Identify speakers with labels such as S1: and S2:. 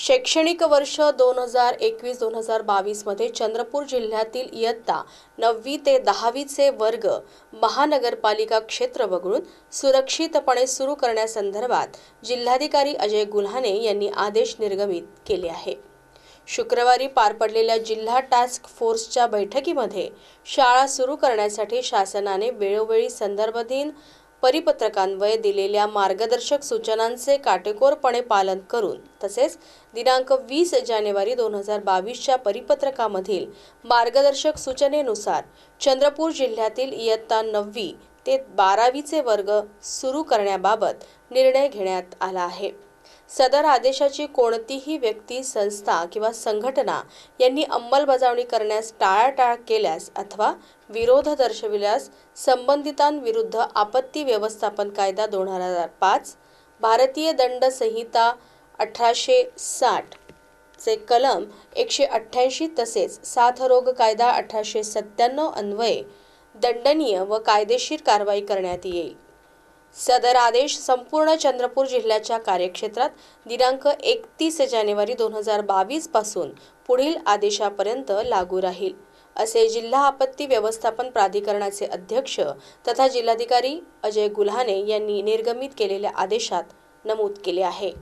S1: शैक्षणिक वर्ष दोन हजार एकवीस दोन हजार बावीसमध्ये चंद्रपूर जिल्ह्यातील इयत्ता नववी ते दहावीचे वर्ग महानगरपालिका क्षेत्र वगळून सुरक्षितपणे सुरू करण्यासंदर्भात जिल्हाधिकारी अजय गुल्हाने यांनी आदेश निर्गमित केले आहे शुक्रवारी पार पडलेल्या जिल्हा टास्क फोर्सच्या बैठकीमध्ये शाळा सुरू करण्यासाठी शासनाने वेळोवेळी संदर्भधीन परिपत्रकान्वये दिलेल्या मार्गदर्शक सूचनांचे काटेकोरपणे पालन करून तसेच दिनांक वीस जानेवारी दोन हजार बावीसच्या परिपत्रकामधील मार्गदर्शक सूचनेनुसार चंद्रपूर जिल्ह्यातील इयत्ता नववी ते बारावीचे वर्ग सुरू करण्याबाबत निर्णय घेण्यात आला आहे सदर आदेशाची कोणतीही व्यक्ती संस्था किंवा संघटना यांनी अंमलबजावणी करण्यास टाळाटाळ केल्यास अथवा विरोध दर्शविल्यास संबंधितांविरुद्ध आपत्ती व्यवस्थापन कायदा दोन हजार पाच भारतीय दंड संहिता अठराशे साठ चे कलम एकशे अठ्ठ्याऐंशी तसेच साथरोग कायदा अठराशे सत्त्याण्णव अन्वये दंडनीय व कायदेशीर कारवाई करण्यात येईल सदर आदेश संपूर्ण चंद्रपूर जिल्ह्याच्या कार्यक्षेत्रात दिनांक एकतीस जानेवारी दोन हजार बावीसपासून पुढील आदेशापर्यंत लागू राहील असे जिल्हा आपत्ती व्यवस्थापन प्राधिकरणाचे अध्यक्ष तथा जिल्हाधिकारी अजय गुल्हाने यांनी निर्गमित केलेल्या आदेशात नमूद केले आहे